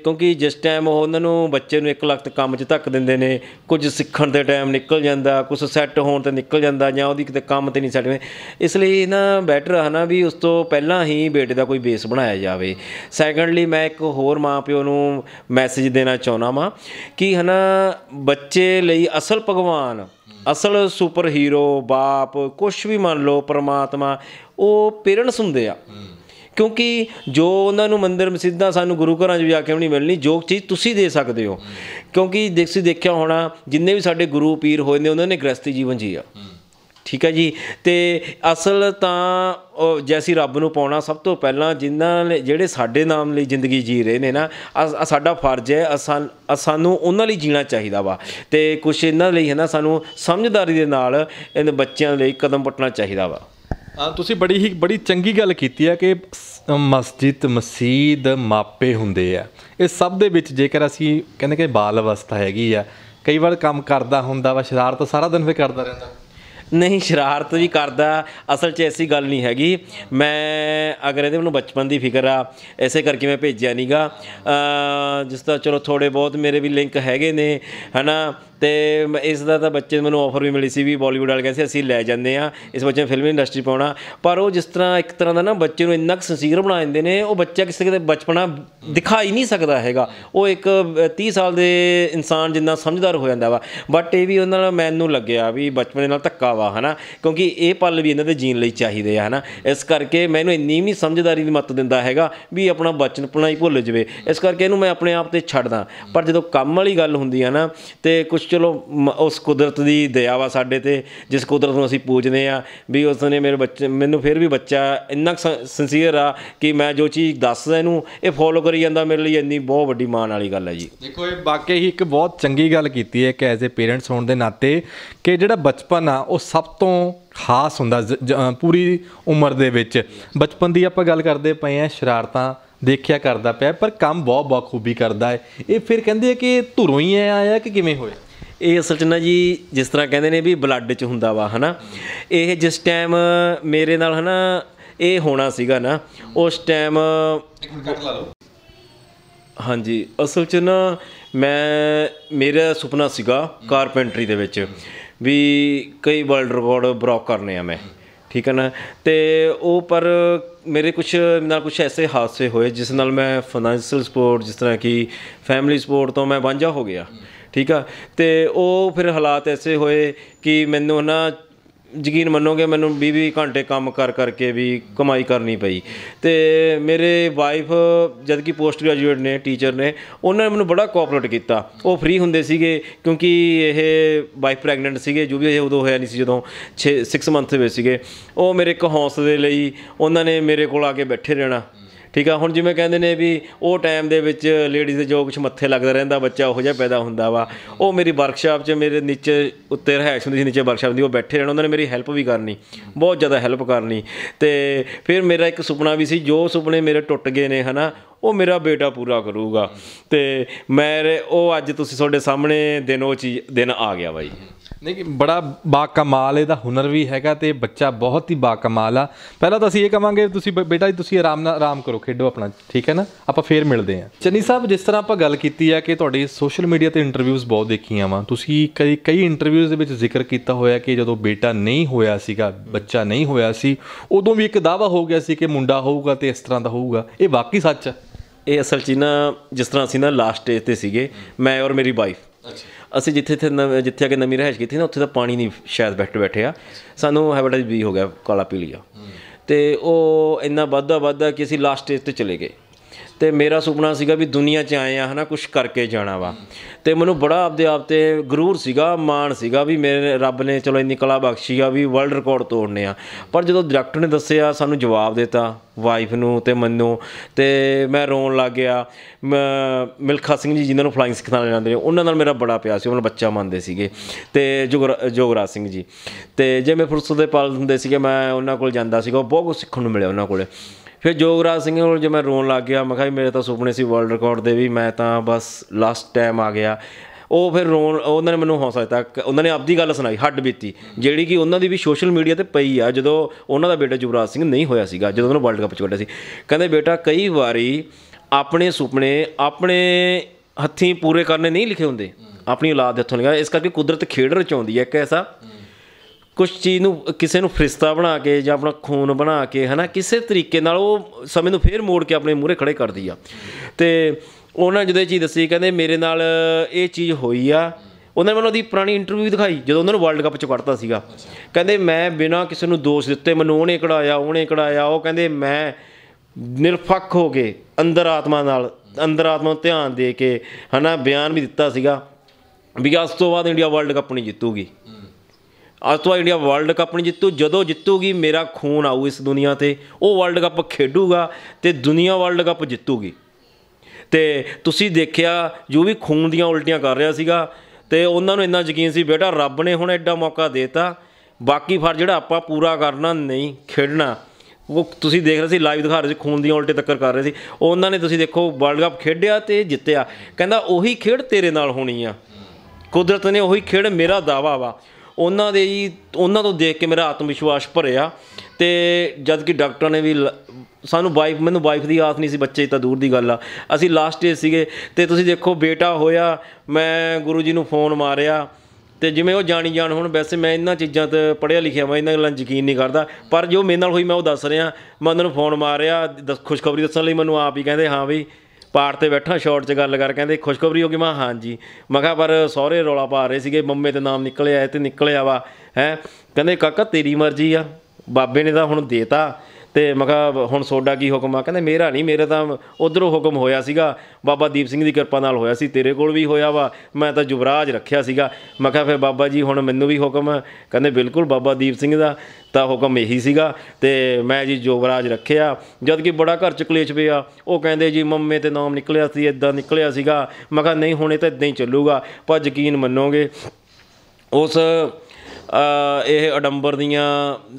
ਕਿਉਂਕਿ ਜਿਸ ਟਾਈਮ ਉਹ ਉਹਨਾਂ ਨੂੰ ਬੱਚੇ ਨੂੰ ਇੱਕ ਲਖਤ ਕੰਮ 'ਚ ਧੱਕ ਦਿੰਦੇ ਨੇ ਕੁਝ ਸਿੱਖਣ ਦੇ ਟਾਈਮ ਨਿਕਲ ਜਾਂਦਾ ਕੁਝ ਸੈੱਟ ਹੋਣ ਤੇ ਨਿਕਲ ਜਾਂਦਾ ਜਾਂ ਉਹਦੀ ਕਿਤੇ ਕੰਮ ਤੇ ਨਹੀਂ ਸੈੱਟ ਇਸ ਲਈ ਨਾ ਬੈਟਰ ਹਨਾ ਵੀ ਉਸ ਤੋਂ ਪਹਿਲਾਂ ਹੀ ਨਹੀਂ ਬੇਟੇ ਦਾ ਕੋਈ ਬੇਸ ਬਣਾਇਆ ਜਾਵੇ ਸੈਕੰਡਲੀ ਮੈਂ ਇੱਕ ਹੋਰ ਮਾਪਿਓ ਨੂੰ ਮੈਸੇਜ ਦੇਣਾ ਚਾਹੁੰਦਾ ਮਾਂ ਕਿ ਹਨਾ ਬੱਚੇ ਲਈ ਅਸਲ ਭਗਵਾਨ ਅਸਲ ਸੁਪਰ ਹੀਰੋ ਬਾਪ ਕੁਝ ਵੀ ਮੰਨ ਲਓ ਪਰਮਾਤਮਾ ਉਹ ਪੇਰੈਂਟਸ ਹੁੰਦੇ ਆ ਕਿਉਂਕਿ ਜੋ ਉਹਨਾਂ ਨੂੰ ਮੰਦਿਰ ਮਸਜਿਦਾਂ ਸਾਨੂੰ ਗੁਰੂ ਘਰਾਂ 'ਚ ਜਾ ਕੇ ਨਹੀਂ ਮਿਲਣੀ ਜੋ ਚੀਜ਼ ਤੁਸੀਂ ਦੇ ਸਕਦੇ ਹੋ ਕਿਉਂਕਿ ਸੀ ਦੇਖਿਆ ਹੋਣਾ ਜਿੰਨੇ ਵੀ ਸਾਡੇ ਗੁਰੂ ਪੀਰ ਹੋਏ ਨੇ ਉਹਨਾਂ ਨੇ ਗ੍ਰਸਤੀ ਜੀਵਨ ਜੀਆ ਠੀਕ ਹੈ ਜੀ ਤੇ ਅਸਲ ਤਾਂ ਜੈਸੀ ਰੱਬ ਨੂੰ ਪਾਉਣਾ ਸਭ ਤੋਂ ਪਹਿਲਾਂ ਜਿਨ੍ਹਾਂ ਨੇ ਜਿਹੜੇ ਸਾਡੇ ਨਾਮ ਲਈ ਜ਼ਿੰਦਗੀ ਜੀ ਰਹੇ ਨੇ ਨਾ ਆ ਸਾਡਾ ਫਰਜ਼ ਹੈ ਅਸਾਂ ਸਾਨੂੰ ਉਹਨਾਂ ਲਈ ਜੀਣਾ ਚਾਹੀਦਾ ਵਾ ਤੇ ਕੁਝ ਇਹਨਾਂ ਲਈ ਹੈ ਨਾ ਸਾਨੂੰ ਸਮਝਦਾਰੀ ਦੇ ਨਾਲ ਇਹਨਾਂ ਬੱਚਿਆਂ ਲਈ ਕਦਮ ਪਟਣਾ ਚਾਹੀਦਾ ਵਾ ਤੁਸੀਂ ਬੜੀ ਹੀ ਬੜੀ ਚੰਗੀ ਗੱਲ ਕੀਤੀ ਹੈ ਕਿ ਮਸਜਿਦ ਮਸੀਦ ਮਾਪੇ ਹੁੰਦੇ ਆ ਇਹ ਸਭ ਦੇ ਵਿੱਚ ਜੇਕਰ ਅਸੀਂ ਕਹਿੰਦੇ ਕਿ ਬਾਲ ਅਵਸਥਾ ਹੈਗੀ ਆ ਕਈ ਵਾਰ ਕੰਮ ਕਰਦਾ ਹੁੰਦਾ ਵਾ ਸ਼ਰਾਰਤ ਸਾਰਾ ਦਿਨ ਫੇ ਕਰਦਾ ਰਹਿੰਦਾ ਨਹੀਂ ਸ਼ਰਾਰਤ ਵੀ ਕਰਦਾ ਅਸਲ 'ਚ ਐਸੀ ਗੱਲ ਨਹੀਂ ਹੈਗੀ ਮੈਂ ਅਗਰ ਇਹਦੇ ਮੈਨੂੰ ਬਚਪਨ ਦੀ ਫਿਕਰ ਆ ਐਸੇ ਕਰਕੇ ਮੈਂ ਭੇਜਿਆ ਨਹੀਂਗਾ ਜਿਸ ਦਾ ਚਲੋ ਥੋੜੇ ਬਹੁਤ ਮੇਰੇ ਵੀ ਲਿੰਕ ਹੈਗੇ ਨੇ ਹਨਾ ਤੇ ਇਸ ਦਾ ਤਾਂ ਬੱਚੇ ਨੂੰ ਮੈਨੂੰ ਆਫਰ ਵੀ ਮਿਲੀ ਸੀ ਵੀ ਬਾਲੀਵੁੱਡ ਵਾਲੇ ਕਹਿੰਦੇ ਅਸੀਂ ਲੈ ਜਾਂਦੇ ਆ ਇਸ ਬੱਚੇ ਨੂੰ ਫਿਲਮ ਇੰਡਸਟਰੀ ਪਾਉਣਾ ਪਰ ਉਹ ਜਿਸ ਤਰ੍ਹਾਂ ਇੱਕ ਤਰ੍ਹਾਂ ਦਾ ਨਾ ਬੱਚੇ ਨੂੰ ਇੰਨਾ ਸੰਸੀਰ ਬਣਾ ਦਿੰਦੇ ਨੇ ਉਹ ਬੱਚਾ ਕਿਸੇ ਦੇ ਬਚਪਨਾ ਦਿਖਾਈ ਨਹੀਂ ਸਕਦਾ ਹੈਗਾ ਉਹ ਇੱਕ 30 ਸਾਲ ਦੇ ਇਨਸਾਨ ਜਿੰਨਾ ਸਮਝਦਾਰ ਹੋ ਜਾਂਦਾ ਵਾ ਬਟ ਇਹ ਵੀ ਉਹਨਾਂ ਨਾਲ ਮੈਨੂੰ ਲੱਗਿਆ ਵੀ ਬਚਪਨ ਨਾਲ ਧੱਕਾ ਵਾ ਹਨਾ ਕਿਉਂਕਿ ਇਹ ਪਲ ਵੀ ਇਹਨਾਂ ਦੇ ਜੀਣ ਲਈ ਚਾਹੀਦੇ ਆ ਹਨਾ ਇਸ ਕਰਕੇ ਮੈਨੂੰ ਇੰਨੀ ਵੀ ਸਮਝਦਾਰੀ ਦੀ ਮੱਤ ਦਿੰਦਾ ਹੈਗਾ ਵੀ ਆਪਣਾ ਬਚਨਪਣਾ ਹੀ ਭੁੱਲ ਜਵੇ ਇਸ ਕਰਕੇ ਇਹਨੂੰ ਮੈਂ ਆਪਣੇ ਆਪ ਤੇ ਛੱਡਦਾ ਪਰ ਜਦੋਂ ਕੰਮ ਵਾਲੀ ਗੱਲ ਹੁੰਦੀ ਆ ਨਾ ਤੇ ਕੁਝ ਚਲੋ ਉਸ ਕੁਦਰਤ ਦੀ ਦਇਆ ਵਾ ਸਾਡੇ ਤੇ ਜਿਸ ਕੁਦਰਤ ਨੂੰ ਅਸੀਂ ਪੂਜਦੇ ਆ ਵੀ ਉਸ ਨੇ ਮੇਰੇ ਬੱਚੇ ਮੈਨੂੰ ਫਿਰ ਵੀ ਬੱਚਾ ਇੰਨਾ ਸincere ਆ ਕਿ ਮੈਂ ਜੋ ਚੀਜ਼ ਦੱਸਦਾ ਇਹਨੂੰ ਇਹ ਫੋਲੋ ਕਰੀ ਜਾਂਦਾ ਮੇਰੇ ਲਈ ਇੰਨੀ ਬਹੁਤ ਵੱਡੀ ਮਾਣ ਵਾਲੀ ਗੱਲ ਹੈ ਜੀ ਦੇਖੋ ਇਹ ਵਾਕਈ ਹੀ ਇੱਕ ਬਹੁਤ ਚੰਗੀ ਗੱਲ ਕੀਤੀ ਹੈ ਕਿ ਐਜ਼ ਅ ਪੇਰੈਂਟਸ ਹੋਣ ਦੇ ਨਾਤੇ ਕਿ ਜਿਹੜਾ ਬਚਪਨ ਆ ਉਹ ਸਭ ਤੋਂ ਖਾਸ ਹੁੰਦਾ ਪੂਰੀ ਉਮਰ ਦੇ ਵਿੱਚ ਬਚਪਨ ਦੀ ਆਪਾਂ ਗੱਲ ਕਰਦੇ ਪਏ ਆ ਸ਼ਰਾਰਤਾਂ ਦੇਖਿਆ ਕਰਦਾ ਪਿਆ ਪਰ ਕੰਮ ਬਹੁਤ ਬਖੂਬੀ ਕਰਦਾ ਹੈ ਇਹ ਫਿਰ ਕਹਿੰਦੇ ਆ ਕਿ ਧੁਰੋਂ ਹੀ ਆਇਆ ਕਿ ਕਿਵੇਂ ਹੋਇਆ ਇਹ ਅਸਲ 'ਚ ਨਾ ਜੀ ਜਿਸ ਤਰ੍ਹਾਂ ਕਹਿੰਦੇ ਨੇ ਵੀ ਬਲੱਡ 'ਚ ਹੁੰਦਾ ਵਾ ਹਨਾ ਇਹ ਜਿਸ ਟਾਈਮ ਮੇਰੇ ਨਾਲ ਹਨਾ ਇਹ ਹੋਣਾ ਸੀਗਾ ਨਾ ਉਸ ਟਾਈਮ ਹਾਂਜੀ ਅਸਲ 'ਚ ਨਾ ਮੈਂ ਮੇਰਾ ਸੁਪਨਾ ਸੀਗਾ ਕਾਰਪੈਂਟਰੀ ਦੇ ਵਿੱਚ ਵੀ ਕਈ ਵਰਲਡ ਰਿਕਾਰਡ ਬ੍ਰੌਕ ਕਰਨੇ ਆ ਮੈਂ ਠੀਕ ਹੈ ਨਾ ਤੇ ਉਹ ਪਰ ਮੇਰੇ ਕੁਝ ਨਾਲ ਕੁਝ ਐਸੇ ਹਾਦਸੇ ਹੋਏ ਜਿਸ ਨਾਲ ਮੈਂ ਫਾਈਨੈਂਸ਼ੀਅਲ ਸਪੋਰਟ ਜਿਸ ਤਰ੍ਹਾਂ ਕਿ ਫੈਮਿਲੀ ਸਪੋਰਟ ਤੋਂ ਮੈਂ ਵਾਂਝਾ ਹੋ ਗਿਆ ਠੀਕ ਆ ਤੇ ਉਹ ਫਿਰ ਹਾਲਾਤ ਐਸੇ ਹੋਏ ਕਿ ਮੈਨੂੰ ਨਾ ਯਕੀਨ ਮੰਨੋਗੇ ਮੈਨੂੰ 20 20 ਘੰਟੇ ਕੰਮ ਕਰ ਕਰਕੇ ਵੀ ਕਮਾਈ ਕਰਨੀ ਪਈ ਤੇ ਮੇਰੇ ਵਾਈਫ ਜਦ ਕਿ ਪੋਸਟ ਗ੍ਰੈਜੂਏਟ ਨੇ ਟੀਚਰ ਨੇ ਉਹਨਾਂ ਨੇ ਮੈਨੂੰ ਬੜਾ ਕੋਆਪਰੇਟ ਕੀਤਾ ਉਹ ਫ੍ਰੀ ਹੁੰਦੇ ਸੀਗੇ ਕਿਉਂਕਿ ਇਹ ਵਾਈਫ ਪ੍ਰੈਗਨੈਂਟ ਸੀਗੇ ਜੋ ਵੀ ਇਹ ਉਦੋਂ ਹੋਇਆ ਨਹੀਂ ਸੀ ਜਦੋਂ 6 6 ਮੰਥ ਦੇ ਵਿੱਚ ਸੀਗੇ ਉਹ ਮੇਰੇ ਇੱਕ ਹੌਸਲੇ ਲਈ ਉਹਨਾਂ ਨੇ ਮੇਰੇ ਕੋਲ ਆ ਕੇ ਬੈਠੇ ਰਹਿਣਾ ਠੀਕ ਆ ਹੁਣ ਜਿਵੇਂ ਕਹਿੰਦੇ ਨੇ ਵੀ ਉਹ ਟਾਈਮ ਦੇ ਵਿੱਚ ਲੇਡੀਜ਼ ਦੇ ਜੋ ਕੁਝ ਮੱਥੇ ਲੱਗਦਾ ਰਹਿੰਦਾ ਬੱਚਾ ਉਹੋ ਜਿਹਾ ਪੈਦਾ ਹੁੰਦਾ ਵਾ ਉਹ ਮੇਰੀ ਵਰਕਸ਼ਾਪ 'ਚ ਮੇਰੇ ਨੀਚੇ ਉੱਤੇ ਰਹਿਸ਼ ਹੁੰਦੀ ਸੀ ਨੀਚੇ ਵਰਕਸ਼ਾਪ ਦੀ ਉਹ ਬੈਠੇ ਰਹਿਣ ਉਹਨਾਂ ਨੇ ਮੇਰੀ ਹੈਲਪ ਵੀ ਕਰਨੀ ਬਹੁਤ ਜ਼ਿਆਦਾ ਹੈਲਪ ਕਰਨੀ ਤੇ ਫਿਰ ਮੇਰਾ ਇੱਕ ਸੁਪਨਾ ਵੀ ਸੀ ਜੋ ਸੁਪਨੇ ਮੇਰੇ ਟੁੱਟ ਗਏ ਨੇ ਹਨਾ ਉਹ ਮੇਰਾ ਬੇਟਾ ਪੂਰਾ ਕਰੂਗਾ ਤੇ ਮੈਂ ਉਹ ਅੱਜ ਤੁਸੀਂ ਤੁਹਾਡੇ ਸਾਹਮਣੇ ਦਿਨ ਉਹ ਚੀਜ਼ ਦਿਨ ਆ ਗਿਆ ਬਾਈ ਨਹੀਂ ਬੜਾ ਬਾ ਕਮਾਲ ਇਹਦਾ ਹੁਨਰ ਵੀ ਹੈਗਾ ਤੇ ਬੱਚਾ ਬਹੁਤ ਹੀ ਬਾ ਕਮਾਲ ਆ ਪਹਿਲਾਂ ਤਾਂ ਅਸੀਂ ਇਹ ਕਵਾਂਗੇ ਤੁਸੀਂ ਬੇਟਾ ਜੀ ਤੁਸੀਂ ਆਰਾਮ ਨਾਲ ਆਰਾਮ ਕਰੋ ਖੇਡੋ ਆਪਣਾ ਠੀਕ ਹੈ ਨਾ ਆਪਾਂ ਫੇਰ ਮਿਲਦੇ ਆਂ ਚੰਨੀ ਸਾਹਿਬ ਜਿਸ ਤਰ੍ਹਾਂ ਆਪਾਂ ਗੱਲ ਕੀਤੀ ਆ ਕਿ ਤੁਹਾਡੀ ਸੋਸ਼ਲ ਮੀਡੀਆ ਤੇ ਇੰਟਰਵਿਊਜ਼ ਬਹੁਤ ਦੇਖੀਆਂ ਵਾ ਤੁਸੀਂ ਕਈ ਕਈ ਇੰਟਰਵਿਊਜ਼ ਦੇ ਵਿੱਚ ਜ਼ਿਕਰ ਕੀਤਾ ਹੋਇਆ ਕਿ ਜਦੋਂ ਬੇਟਾ ਨਹੀਂ ਹੋਇਆ ਸੀਗਾ ਬੱਚਾ ਨਹੀਂ ਹੋਇਆ ਸੀ ਉਦੋਂ ਵੀ ਇੱਕ ਦਾਵਾ ਹੋ ਗਿਆ ਸੀ ਕਿ ਮੁੰਡਾ ਹੋਊਗਾ ਤੇ ਇਸ ਤਰ੍ਹਾਂ ਦਾ ਹੋਊਗਾ ਇਹ ਵਾਕਈ ਸੱਚ ਆ ਇਹ ਅਸਲ 'ਚ ਨਾ ਜਿਸ ਤਰ੍ਹਾਂ ਅਸੀਂ ਨਾ ਲਾਸਟ ਸਟੇਜ ਤੇ ਸੀਗੇ ਮੈਂ ਔਰ ਮੇਰੀ ਵਾਈਫ ਅੱਛਾ ਅਸੀਂ ਜਿੱਥੇ ਜਿੱਥੇ ਜਿੱਥੇ ਅਗੇ ਨਵੀਂ ਰਹਿਸ਼ ਕੀਤੀ ਨਾ ਉੱਥੇ ਤਾਂ ਪਾਣੀ ਨਹੀਂ ਸ਼ਾਇਦ ਬੈਠੇ ਬੈਠੇ ਆ ਸਾਨੂੰ ਹੈਪੇਟਾਈਟਸ ਵੀ ਹੋ ਗਿਆ ਕਾਲਾ ਪੀਲੀਆ ਤੇ ਉਹ ਇੰਨਾ ਵੱਧਾ ਵੱਧਾ ਕਿ ਅਸੀਂ ਲਾਸਟ ਸਟੇਜ ਤੇ ਚਲੇ ਗਏ ਤੇ ਮੇਰਾ ਸੁਪਨਾ ਸੀਗਾ ਵੀ ਦੁਨੀਆ 'ਚ ਆਏ ਆ ਹਨਾ ਕੁਝ ਕਰਕੇ ਜਾਣਾ ਵਾ ਤੇ ਮੈਨੂੰ ਬੜਾ ਆਪਦੇ ਆਪ ਤੇ ਗਰੂਰ ਸੀਗਾ ਮਾਣ ਸੀਗਾ ਵੀ ਮੇਰੇ ਰੱਬ ਨੇ ਚਲੋ ਇੰਨੀ ਕਲਾ ਬਖਸ਼ੀ ਆ ਵੀ ਵਰਲਡ ਰਿਕਾਰਡ ਤੋੜਨੇ ਆ ਪਰ ਜਦੋਂ ਡਾਇਰੈਕਟਰ ਨੇ ਦੱਸਿਆ ਸਾਨੂੰ ਜਵਾਬ ਦਿੱਤਾ ਵਾਈਫ ਨੂੰ ਤੇ ਮੈਨੂੰ ਤੇ ਮੈਂ ਰੋਣ ਲੱਗ ਗਿਆ ਮਿਲਖਾ ਸਿੰਘ ਜੀ ਜਿਨ੍ਹਾਂ ਨੂੰ ਫਲਾਈਂਗ ਸਿੱਖਣਾ ਜਾਂਦੇ ਨੇ ਉਹਨਾਂ ਨਾਲ ਮੇਰਾ ਬੜਾ ਪਿਆਰ ਸੀ ਉਹਨਾਂ ਬੱਚਾ ਮੰਨਦੇ ਸੀਗੇ ਤੇ ਜੋਗਰਾ ਸਿੰਘ ਜੀ ਤੇ ਜੇ ਮੈਂ ਫੁਰਸਤ ਦੇ ਪਾਲ ਹੁੰਦੇ ਸੀਗੇ ਮੈਂ ਉਹਨਾਂ ਕੋਲ ਜਾਂਦਾ ਸੀਗਾ ਬਹੁਤ ਕੁਝ ਸਿੱਖਣ ਨੂੰ ਮਿਲਿਆ ਉਹਨਾਂ ਕੋਲੇ ਫਿਰ ਜੋਗਰਾਜ ਸਿੰਘ ਨੂੰ ਜੇ ਮੈਂ ਰੋਣ ਲੱਗ ਗਿਆ ਮੈਂ ਕਿਹਾ ਮੇਰੇ ਤਾਂ ਸੁਪਨੇ ਸੀ ਵਰਲਡ ਰਿਕਾਰਡ ਦੇ ਵੀ ਮੈਂ ਤਾਂ ਬਸ ਲਾਸਟ ਟਾਈਮ ਆ ਗਿਆ ਉਹ ਫਿਰ ਰੋਣ ਉਹਨਾਂ ਨੇ ਮੈਨੂੰ ਹੌਸਲਾ ਦਿੱਤਾ ਉਹਨਾਂ ਨੇ ਆਪਦੀ ਗੱਲ ਸੁਣਾਈ ਹੱਡ ਬੀਤੀ ਜਿਹੜੀ ਕਿ ਉਹਨਾਂ ਦੀ ਵੀ ਸੋਸ਼ਲ ਮੀਡੀਆ ਤੇ ਪਈ ਆ ਜਦੋਂ ਉਹਨਾਂ ਦਾ ਬੇਟਾ ਜੁਵਰਾਜ ਸਿੰਘ ਨਹੀਂ ਹੋਇਆ ਸੀਗਾ ਜਦੋਂ ਉਹਨਾਂ ਵਰਲਡ ਕੱਪ ਚ ਕੱਢਿਆ ਸੀ ਕਹਿੰਦੇ ਬੇਟਾ ਕਈ ਵਾਰੀ ਆਪਣੇ ਸੁਪਨੇ ਆਪਣੇ ਹੱਥੀਂ ਪੂਰੇ ਕਰਨੇ ਨਹੀਂ ਲਿਖੇ ਹੁੰਦੇ ਆਪਣੀ ਔਲਾਦ ਦੇ ਹੱਥੋਂ ਲਿਖਿਆ ਇਸ ਕਰਕੇ ਕੁਦਰਤ ਖੇਡ ਰਚਾਉਂਦੀ ਹੈ ਇੱਕ ਐਸਾ ਕੁਝ ਚੀਜ਼ ਨੂੰ ਕਿਸੇ ਨੂੰ ਫਰਿਸ਼ਤਾ ਬਣਾ ਕੇ ਜਾਂ ਆਪਣਾ ਖੂਨ ਬਣਾ ਕੇ ਹਨਾ ਕਿਸੇ ਤਰੀਕੇ ਨਾਲ ਉਹ ਸਮੇਂ ਨੂੰ ਫੇਰ ਮੋੜ ਕੇ ਆਪਣੇ ਮੂਹਰੇ ਖੜੇ ਕਰਦੀ ਆ ਤੇ ਉਹਨਾਂ ਜਦੋਂ ਇਹ ਚੀਜ਼ ਦੱਸੀ ਕਹਿੰਦੇ ਮੇਰੇ ਨਾਲ ਇਹ ਚੀਜ਼ ਹੋਈ ਆ ਉਹਨਾਂ ਨੇ ਮੈਨੂੰ ਉਹਦੀ ਪੁਰਾਣੀ ਇੰਟਰਵਿਊ ਦਿਖਾਈ ਜਦੋਂ ਉਹਨਾਂ ਨੂੰ ਵਰਲਡ ਕੱਪ ਚ ਕੱਢਤਾ ਸੀਗਾ ਕਹਿੰਦੇ ਮੈਂ ਬਿਨਾਂ ਕਿਸੇ ਨੂੰ ਦੋਸ਼ ਦਿੱਤੇ ਮੈਨੂੰ ਉਹਨੇ ਕਢਾਇਆ ਉਹਨੇ ਕਢਾਇਆ ਉਹ ਕਹਿੰਦੇ ਮੈਂ ਨਿਰਫਕ ਹੋ ਕੇ ਅੰਦਰ ਆਤਮਾ ਨਾਲ ਅੰਦਰ ਆਤਮਾ ਨੂੰ ਧਿਆਨ ਦੇ ਕੇ ਹਨਾ ਬਿਆਨ ਵੀ ਦਿੱਤਾ ਸੀਗਾ ਵੀ ਉਸ ਤੋਂ ਬਾਅਦ ਇੰਡੀਆ ਵਰਲਡ ਕੱਪ ਨਹੀਂ ਜਿੱਤੂਗੀ ਅੱਜ ਤੋਂ ਇੰਡੀਆ ਵਰਲਡ ਕੱਪ ਨਹੀਂ ਜਿੱਤੂ ਜਦੋਂ ਜਿੱਤੂਗੀ ਮੇਰਾ ਖੂਨ ਆਊ ਇਸ ਦੁਨੀਆ ਤੇ ਉਹ ਵਰਲਡ ਕੱਪ ਖੇਡੂਗਾ ਤੇ ਦੁਨੀਆ ਵਰਲਡ ਕੱਪ ਜਿੱਤੂਗੀ ਤੇ ਤੁਸੀਂ ਦੇਖਿਆ ਜੋ ਵੀ ਖੂਨ ਦੀਆਂ ਉਲਟੀਆਂ ਕਰ ਰਿਹਾ ਸੀਗਾ ਤੇ ਉਹਨਾਂ ਨੂੰ ਇੰਨਾ ਯਕੀਨ ਸੀ ਬੇਟਾ ਰੱਬ ਨੇ ਹੁਣ ਐਡਾ ਮੌਕਾ ਦੇਤਾ ਬਾਕੀ ਫਰ ਜਿਹੜਾ ਆਪਾਂ ਪੂਰਾ ਕਰਨਾ ਨਹੀਂ ਖੇਡਣਾ ਉਹ ਤੁਸੀਂ ਦੇਖ ਰਹੇ ਸੀ ਲਾਈਵ ਦਿਖਾ ਰਹੇ ਸੀ ਖੂਨ ਦੀਆਂ ਉਲਟੇ ਤੱਕਰ ਕਰ ਰਹੇ ਸੀ ਉਹਨਾਂ ਨੇ ਤੁਸੀਂ ਦੇਖੋ ਵਰਲਡ ਕੱਪ ਖੇਡਿਆ ਤੇ ਜਿੱਤਿਆ ਕਹਿੰਦਾ ਉਹੀ ਖੇਡ ਤੇਰੇ ਨਾਲ ਹੋਣੀ ਆ ਕੁਦਰਤ ਨੇ ਉਹੀ ਖੇਡ ਮੇਰਾ ਦਾਵਾ ਵਾ ਉਹਨਾਂ ਦੇ ਹੀ ਉਹਨਾਂ ਤੋਂ ਦੇਖ ਕੇ ਮੇਰਾ ਆਤਮ ਵਿਸ਼ਵਾਸ ਭਰਿਆ ਤੇ ਜਦ ਕਿ ਡਾਕਟਰਾਂ ਨੇ ਵੀ ਸਾਨੂੰ ਵਾਈਫ ਮੈਨੂੰ ਵਾਈਫ ਦੀ ਆਸ ਨਹੀਂ ਸੀ ਬੱਚੇ ਤਾਂ ਦੂਰ ਦੀ ਗੱਲ ਆ ਅਸੀਂ ਲਾਸਟ ਡੇ ਸੀਗੇ ਤੇ ਤੁਸੀਂ ਦੇਖੋ ਬੇਟਾ ਹੋਇਆ ਮੈਂ ਗੁਰੂ ਜੀ ਨੂੰ ਫੋਨ ਮਾਰਿਆ ਤੇ ਜਿਵੇਂ ਉਹ ਜਾਣੀ ਜਾਣ ਹੁਣ ਵੈਸੇ ਮੈਂ ਇਹਨਾਂ ਚੀਜ਼ਾਂ ਤੇ ਪੜਿਆ ਲਿਖਿਆ ਮੈਂ ਇਹਨਾਂ ਗੱਲਾਂ ਯਕੀਨ ਨਹੀਂ ਕਰਦਾ ਪਰ ਜੋ ਮੇਰੇ ਨਾਲ ਹੋਈ ਮੈਂ ਉਹ ਦੱਸ ਰਿਹਾ ਮੈਂ ਉਹਨਾਂ ਨੂੰ ਫੋਨ ਮਾਰਿਆ ਖੁਸ਼ਖਬਰੀ ਦੱਸਣ ਲਈ ਮੈਨੂੰ ਆਪ ਹੀ ਕਹਿੰਦੇ ਹਾਂ ਵੀ ਪਾਰਟ ਤੇ ਬੈਠਾ ਸ਼ਾਰਟ 'ਚ ਗੱਲ ਕਰ ਕਹਿੰਦੇ ਖੁਸ਼ਖਬਰੀ ਹੋ ਗਈ ਮੈਂ ਹਾਂਜੀ ਮੈਂ ਕਿਹਾ ਪਰ ਸਹੁਰੇ ਰੌਲਾ ਪਾ ਰਹੇ ਸੀਗੇ ਮੰਮੇ ਤੇ ਨਾਮ ਨਿਕਲਿਆ ਤੇ ਨਿਕਲਿਆ ਵਾ ਹੈ ਕਹਿੰਦੇ ਕਾਕਾ ਤੇਰੀ ਮਰਜ਼ੀ ਆ ਬਾਬੇ ਨੇ ਤਾਂ ਹੁਣ ਦੇਤਾ ਤੇ ਮੈਂ ਕਿਹਾ ਹੁਣ ਸੋਡਾ ਕੀ ਹੁਕਮ ਆ ਕਹਿੰਦੇ ਮੇਰਾ ਨਹੀਂ ਮੇਰੇ ਤਾਂ ਉਧਰੋਂ ਹੁਕਮ ਹੋਇਆ ਸੀਗਾ ਬਾਬਾ ਦੀਪ ਸਿੰਘ ਦੀ ਕਿਰਪਾ ਨਾਲ ਹੋਇਆ ਸੀ ਤੇਰੇ ਕੋਲ ਵੀ ਹੋਇਆ ਵਾ ਮੈਂ ਤਾਂ ਜੁਬਰਾਜ ਰੱਖਿਆ ਸੀਗਾ ਮੈਂ ਕਿਹਾ ਫਿਰ ਬਾਬਾ ਜੀ ਹੁਣ ਮੈਨੂੰ ਵੀ ਹੁਕਮ ਕਹਿੰਦੇ ਬਿਲਕੁਲ ਬਾਬਾ ਦੀਪ ਸਿੰਘ ਦਾ ਤਾਂ ਹੁਕਮ ਇਹੀ ਸੀਗਾ ਤੇ ਮੈਂ ਜੀ ਜੁਬਰਾਜ ਰੱਖਿਆ ਜਦ ਕਿ ਬੜਾ ਘਰ ਚ ਕਲੇਸ਼ ਪਿਆ ਉਹ ਕਹਿੰਦੇ ਜੀ ਮੰਮੇ ਤੇ ਨਾਮ ਨਿਕਲਿਆ ਸੀ ਇਦਾਂ ਨਿਕਲਿਆ ਸੀਗਾ ਮੈਂ ਕਿਹਾ ਨਹੀਂ ਹੁਣ ਇਹ ਤਾਂ ਇਦਾਂ ਹੀ ਚੱਲੂਗਾ ਪਰ ਯਕੀਨ ਮੰਨੋਗੇ ਉਸ ਇਹ ਅਡੰਬਰ ਦੀਆਂ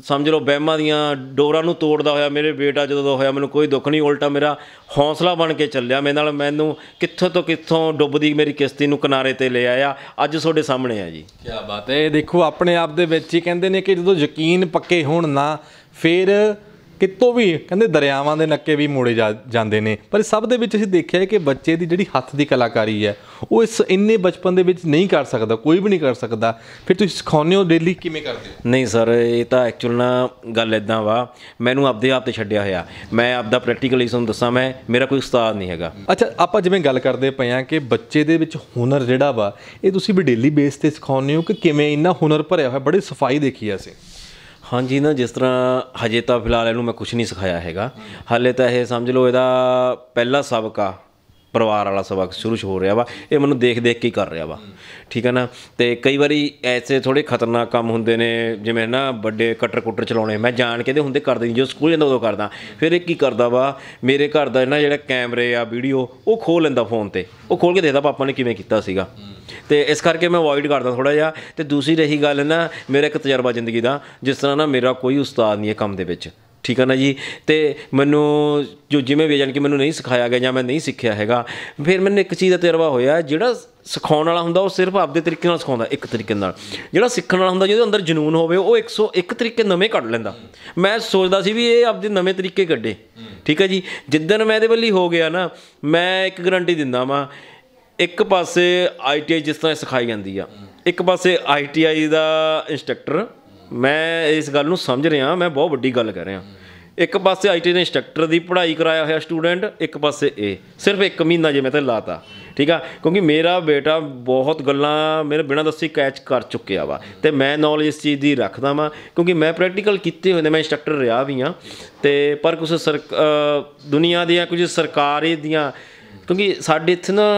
ਸਮਝ ਲਓ ਬਹਿਮਾਂ ਦੀਆਂ ਡੋਰਾਂ ਨੂੰ ਤੋੜਦਾ ਹੋਇਆ ਮੇਰੇ ਬੇਟਾ ਜਦੋਂ ਦਾ ਹੋਇਆ ਮੈਨੂੰ ਕੋਈ ਦੁੱਖ ਨਹੀਂ ਉਲਟਾ ਮੇਰਾ ਹੌਸਲਾ ਬਣ ਕੇ ਚੱਲਿਆ ਮੇਰੇ ਨਾਲ ਮੈਨੂੰ ਕਿੱਥੋਂ ਤੋਂ ਕਿੱਥੋਂ ਡੁੱਬਦੀ ਮੇਰੀ ਕਿਸ਼ਤੀ ਨੂੰ ਕਿਨਾਰੇ ਤੇ ਲੈ ਆਇਆ ਅੱਜ ਤੁਹਾਡੇ ਸਾਹਮਣੇ ਆ ਜੀ ਕੀ ਬਾਤ ਹੈ ਇਹ ਦੇਖੋ ਆਪਣੇ ਆਪ ਦੇ ਵਿੱਚ ਹੀ ਕਹਿੰਦੇ ਨੇ ਕਿ ਜਦੋਂ ਯਕੀਨ ਪੱਕੇ ਹੋਣ ਨਾ ਫਿਰ ਕਿਤੋਂ ਵੀ ਕਹਿੰਦੇ ਦਰਿਆਵਾਂ ਦੇ ਨੱਕੇ ਵੀ ਮੋੜੇ ਜਾਂਦੇ ਨੇ ਪਰ ਸਭ ਦੇ ਵਿੱਚ ਅਸੀਂ ਦੇਖਿਆ ਹੈ ਕਿ ਬੱਚੇ ਦੀ ਜਿਹੜੀ ਹੱਥ ਦੀ ਕਲਾਕਾਰੀ ਹੈ ਉਹ ਇਸ ਇੰਨੇ ਬਚਪਨ ਦੇ ਵਿੱਚ ਨਹੀਂ ਕਰ ਸਕਦਾ ਕੋਈ ਵੀ ਨਹੀਂ ਕਰ ਸਕਦਾ ਫਿਰ ਤੁਸੀਂ ਸਿਖਾਉਂਦੇ ਹੋ ਡੇਲੀ ਕਿਵੇਂ ਕਰਦੇ ਹੋ ਨਹੀਂ ਸਰ ਇਹ ਤਾਂ ਐਕਚੁਅਲ ਨਾ ਗੱਲ ਇਦਾਂ ਵਾ ਮੈਨੂੰ ਆਪਦੇ ਆਪ ਤੇ ਛੱਡਿਆ ਹੋਇਆ ਮੈਂ ਆਪਦਾ ਪ੍ਰੈਕਟੀਕਲੀ ਤੁਹਾਨੂੰ ਦੱਸਾਂ ਮੈਂ ਮੇਰਾ ਕੋਈ ਉਸਤਾਦ ਨਹੀਂ ਹੈਗਾ ਅੱਛਾ ਆਪਾਂ ਜਿਵੇਂ ਗੱਲ ਕਰਦੇ ਪਏ ਆ ਕਿ ਬੱਚੇ ਦੇ ਵਿੱਚ ਹੁਨਰ ਜਿਹੜਾ ਵਾ ਇਹ ਤੁਸੀਂ ਵੀ ਡੇਲੀ ਬੇਸ ਤੇ ਸਿਖਾਉਂਦੇ ਹੋ ਕਿ ਕਿਵੇਂ ਇੰਨਾ ਹੁਨਰ ਭਰਿਆ ਹੋਇਆ ਬੜੀ ਸਫਾਈ ਦੇਖੀ ਆ ਅਸੀਂ ਹਾਂਜੀ ਨਾ ਜਿਸ ਤਰ੍ਹਾਂ ਹਜੇ ਤਾਂ ਫਿਲਹਾਲ ਇਹਨੂੰ ਮੈਂ ਕੁਝ ਨਹੀਂ ਸਿਖਾਇਆ ਹੈਗਾ ਹਾਲੇ ਤਾਂ ਇਹ ਸਮਝ ਲਓ ਇਹਦਾ ਪਹਿਲਾ ਸਬਕ ਆ ਪਰਿਵਾਰ ਵਾਲਾ ਸਬਕ ਸ਼ੁਰੂ ਹੋ ਰਿਹਾ ਵਾ ਇਹ ਮੈਨੂੰ ਦੇਖ ਦੇਖ ਕੇ ਹੀ ਕਰ ਰਿਹਾ ਵਾ ਠੀਕ ਹੈ ਨਾ ਤੇ ਕਈ ਵਾਰੀ ਐਸੇ ਥੋੜੇ ਖਤਰਨਾਕ ਕੰਮ ਹੁੰਦੇ ਨੇ ਜਿਵੇਂ ਨਾ ਵੱਡੇ ਕਟਰ ਕੁਟਰ ਚਲਾਉਣੇ ਮੈਂ ਜਾਣ ਕੇ ਦੇ ਹੁੰਦੇ ਕਰਦੇ ਨਹੀਂ ਜੋ ਸਕੂਲ ਜਾਂਦਾ ਉਦੋਂ ਕਰਦਾ ਫਿਰ ਇਹ ਕੀ ਕਰਦਾ ਵਾ ਮੇਰੇ ਘਰ ਦਾ ਨਾ ਜਿਹੜਾ ਕੈਮਰੇ ਆ ਵੀਡੀਓ ਉਹ ਖੋਲ ਲੈਂਦਾ ਫੋਨ ਤੇ ਉਹ ਖੋਲ ਕੇ ਦੇਖਦਾ ਪਾਪਾ ਨੇ ਕਿਵੇਂ ਕੀਤਾ ਸੀਗਾ ਤੇ ਇਸ ਕਰਕੇ ਮੈਂ ਅਵੋਇਡ ਕਰਦਾ ਥੋੜਾ ਜਿਹਾ ਤੇ ਦੂਸਰੀ ਰਹੀ ਗੱਲ ਨਾ ਮੇਰਾ ਇੱਕ ਤਜਰਬਾ ਜ਼ਿੰਦਗੀ ਦਾ ਜਿਸ ਤਰ੍ਹਾਂ ਨਾ ਮੇਰਾ ਕੋਈ ਉਸਤਾਦ ਨਹੀਂ ਹੈ ਕੰਮ ਦੇ ਵਿੱਚ ਠੀਕ ਹੈ ਨਾ ਜੀ ਤੇ ਮੈਨੂੰ ਜੋ ਜਿਵੇਂ ਵੀ ਜਨ ਕਿ ਮੈਨੂੰ ਨਹੀਂ ਸਿਖਾਇਆ ਗਿਆ ਜਾਂ ਮੈਂ ਨਹੀਂ ਸਿੱਖਿਆ ਹੈਗਾ ਫਿਰ ਮੈਨੂੰ ਇੱਕ ਚੀਜ਼ ਦਾ ਤਜਰਬਾ ਹੋਇਆ ਜਿਹੜਾ ਸਿਖਾਉਣ ਵਾਲਾ ਹੁੰਦਾ ਉਹ ਸਿਰਫ ਆਪਦੇ ਤਰੀਕੇ ਨਾਲ ਸਿਖਾਉਂਦਾ ਇੱਕ ਤਰੀਕੇ ਨਾਲ ਜਿਹੜਾ ਸਿੱਖਣ ਵਾਲਾ ਹੁੰਦਾ ਜਿਹਦੇ ਅੰਦਰ ਜਨੂਨ ਹੋਵੇ ਉਹ 101 ਤਰੀਕੇ ਨਵੇਂ ਕੱਢ ਲੈਂਦਾ ਮੈਂ ਸੋਚਦਾ ਸੀ ਵੀ ਇਹ ਆਪਦੇ ਨਵੇਂ ਤਰੀਕੇ ਕੱਢੇ ਠੀਕ ਹੈ ਜੀ ਜਿੱਦਨ ਮੈਂ ਇਹਦੇ ਵੱਲੀ ਹੋ ਗਿਆ ਨਾ ਮੈਂ ਇੱਕ ਗਰੰਟੀ ਦਿੰਦਾ ਵਾਂ ਇੱਕ ਪਾਸੇ ਆਈਟੀਆਈ ਜਿਸ ਤਰ੍ਹਾਂ ਸਿਖਾਈ ਜਾਂਦੀ ਆ ਇੱਕ ਪਾਸੇ ਆਈਟੀਆਈ ਦਾ ਇੰਸਟ੍ਰਕਟਰ ਮੈਂ ਇਸ ਗੱਲ ਨੂੰ ਸਮਝ ਰਿਹਾ ਮੈਂ ਬਹੁਤ ਵੱਡੀ ਗੱਲ ਕਰ ਰਿਹਾ ਇੱਕ ਪਾਸੇ ਆਈਟੀ ਦੇ ਇੰਸਟ੍ਰਕਟਰ ਦੀ ਪੜ੍ਹਾਈ ਕਰਾਇਆ ਹੋਇਆ ਸਟੂਡੈਂਟ ਇੱਕ ਪਾਸੇ ਇਹ ਸਿਰਫ ਇੱਕ ਮਹੀਨਾ ਜੇ ਮੈਂ ਤੇ ਲਾਤਾ ਠੀਕ ਆ ਕਿਉਂਕਿ ਮੇਰਾ ਬੇਟਾ ਬਹੁਤ ਗੱਲਾਂ ਮੇਰੇ ਬਿਨਾਂ ਦੱਸੀ ਕੈਚ ਕਰ ਚੁੱਕਿਆ ਵਾ ਤੇ ਮੈਂ ਨੌਲੇਜ ਇਸ ਚੀਜ਼ ਦੀ ਰੱਖਦਾ ਵਾਂ ਕਿਉਂਕਿ ਮੈਂ ਪ੍ਰੈਕਟੀਕਲ ਕੀਤੇ ਹੋਏ ਨੇ ਮੈਂ ਇੰਸਟ੍ਰਕਟਰ ਰਿਹਾ ਵੀ ਆ ਤੇ ਪਰ ਕੁਝ ਦੁਨੀਆ ਦੀਆਂ ਕੁਝ ਸਰਕਾਰੀ ਦੀਆਂ ਕਿਉਂਕਿ ਸਾਡੇ ਇੱਥੇ ਨਾ